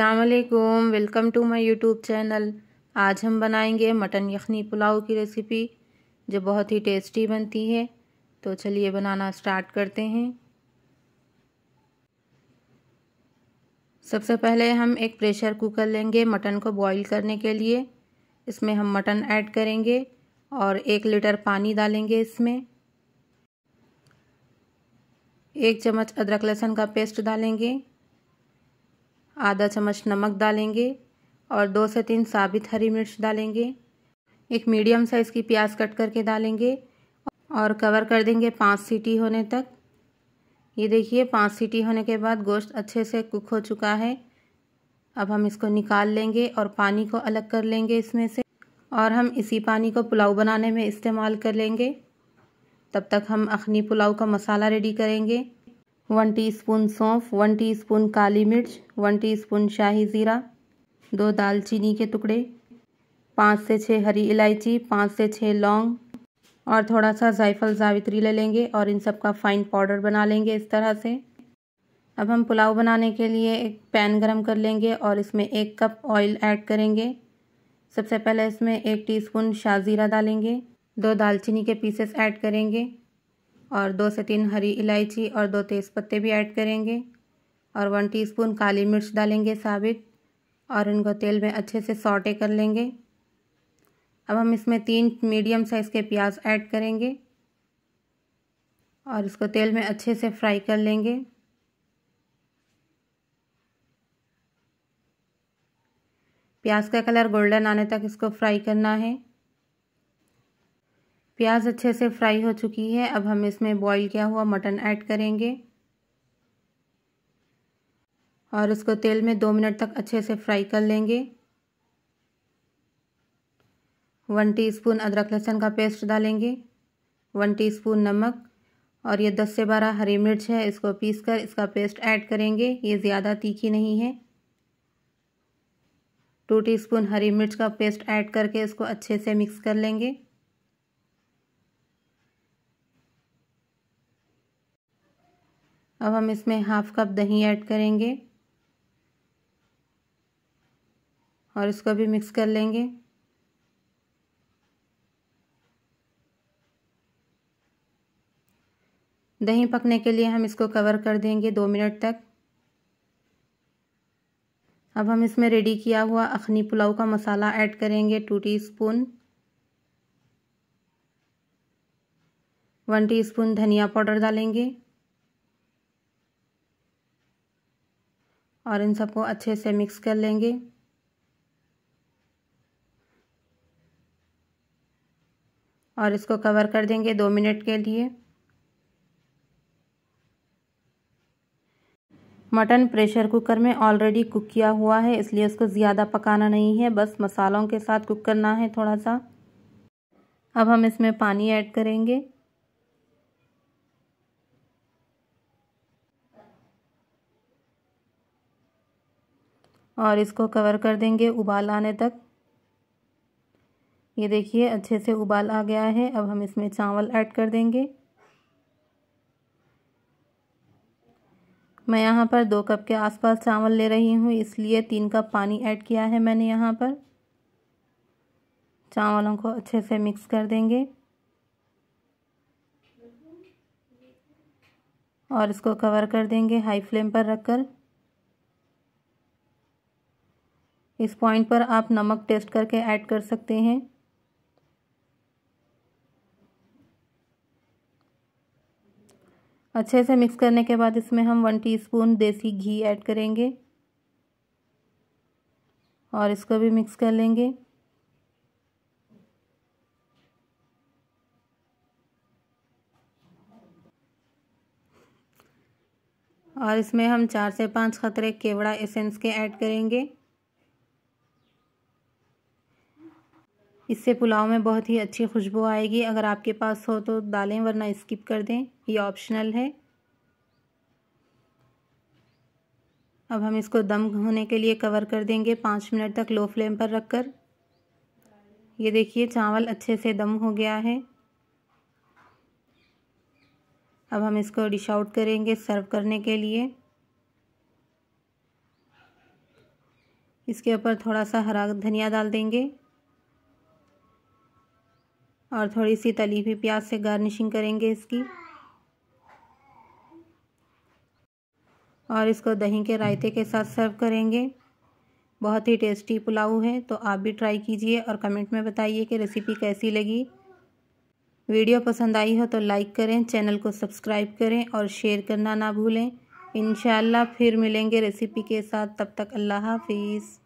असलकुम welcome to my YouTube channel आज हम बनाएंगे मटन यखनी पुलाव की रेसिपी जो बहुत ही टेस्टी बनती है तो चलिए बनाना स्टार्ट करते हैं सबसे पहले हम एक प्रेशर कुकर लेंगे मटन को बॉईल करने के लिए इसमें हम मटन ऐड करेंगे और एक लीटर पानी डालेंगे इसमें एक चम्मच अदरक लहसुन का पेस्ट डालेंगे आधा चम्मच नमक डालेंगे और दो से तीन साबित हरी मिर्च डालेंगे एक मीडियम साइज़ की प्याज कट करके डालेंगे और कवर कर देंगे पाँच सीटी होने तक ये देखिए पाँच सीटी होने के बाद गोश्त अच्छे से कुक हो चुका है अब हम इसको निकाल लेंगे और पानी को अलग कर लेंगे इसमें से और हम इसी पानी को पुलाव बनाने में इस्तेमाल कर लेंगे तब तक हम अखनी पुलाव का मसाला रेडी करेंगे वन टीस्पून सौंफ वन टीस्पून काली मिर्च वन टीस्पून शाही ज़ीरा दो दालचीनी के टुकड़े पाँच से छः हरी इलायची पाँच से छः लौंग और थोड़ा सा जायफल जावित्री ले लेंगे और इन सब का फ़ाइन पाउडर बना लेंगे इस तरह से अब हम पुलाव बनाने के लिए एक पैन गरम कर लेंगे और इसमें एक कप ऑयल ऐड करेंगे सबसे पहले इसमें एक टीस्पून शाहज़ीरा डालेंगे दो दालचीनी के पीसेस ऐड करेंगे और दो से तीन हरी इलायची और दो तेज़ पत्ते भी ऐड करेंगे और वन टीस्पून काली मिर्च डालेंगे साबित और इनको तेल में अच्छे से सॉटे कर लेंगे अब हम इसमें तीन मीडियम साइज़ के प्याज ऐड करेंगे और इसको तेल में अच्छे से फ्राई कर लेंगे प्याज का कलर गोल्डन आने तक इसको फ्राई करना है प्याज अच्छे से फ्राई हो चुकी है अब हम इसमें बॉईल किया हुआ मटन ऐड करेंगे और इसको तेल में दो मिनट तक अच्छे से फ्राई कर लेंगे वन टीस्पून अदरक लहसुन का पेस्ट डालेंगे वन टीस्पून नमक और ये दस से बारह हरी मिर्च है इसको पीस कर इसका पेस्ट ऐड करेंगे ये ज़्यादा तीखी नहीं है टू टीस्पून हरी मिर्च का पेस्ट ऐड करके इसको अच्छे से मिक्स कर लेंगे अब हम इसमें हाफ कप दही ऐड करेंगे और इसको भी मिक्स कर लेंगे दही पकने के लिए हम इसको कवर कर देंगे दो मिनट तक अब हम इसमें रेडी किया हुआ अखनी पुलाव का मसाला ऐड करेंगे टू टीस्पून, वन टी धनिया पाउडर डालेंगे और इन सबको अच्छे से मिक्स कर लेंगे और इसको कवर कर देंगे दो मिनट के लिए मटन प्रेशर कुकर में ऑलरेडी कुक किया हुआ है इसलिए उसको ज़्यादा पकाना नहीं है बस मसालों के साथ कुक करना है थोड़ा सा अब हम इसमें पानी ऐड करेंगे और इसको कवर कर देंगे उबाल आने तक ये देखिए अच्छे से उबाल आ गया है अब हम इसमें चावल ऐड कर देंगे मैं यहाँ पर दो कप के आसपास चावल ले रही हूँ इसलिए तीन कप पानी ऐड किया है मैंने यहाँ पर चावलों को अच्छे से मिक्स कर देंगे और इसको कवर कर देंगे हाई फ्लेम पर रखकर इस पॉइंट पर आप नमक टेस्ट करके ऐड कर सकते हैं अच्छे से मिक्स करने के बाद इसमें हम वन टीस्पून देसी घी ऐड करेंगे और इसको भी मिक्स कर लेंगे और इसमें हम चार से पाँच खतरे केवड़ा एसेंस के ऐड करेंगे इससे पुलाव में बहुत ही अच्छी खुशबू आएगी अगर आपके पास हो तो डालें वरना स्किप कर दें ये ऑप्शनल है अब हम इसको दम होने के लिए कवर कर देंगे पाँच मिनट तक लो फ्लेम पर रखकर ये देखिए चावल अच्छे से दम हो गया है अब हम इसको डिश आउट करेंगे सर्व करने के लिए इसके ऊपर थोड़ा सा हरा धनिया डाल देंगे और थोड़ी सी तली हुई प्याज से गार्निशिंग करेंगे इसकी और इसको दही के रायते के साथ सर्व करेंगे बहुत ही टेस्टी पुलाव है तो आप भी ट्राई कीजिए और कमेंट में बताइए कि रेसिपी कैसी लगी वीडियो पसंद आई हो तो लाइक करें चैनल को सब्सक्राइब करें और शेयर करना ना भूलें इन फिर मिलेंगे रेसिपी के साथ तब तक अल्लाह हाफिज़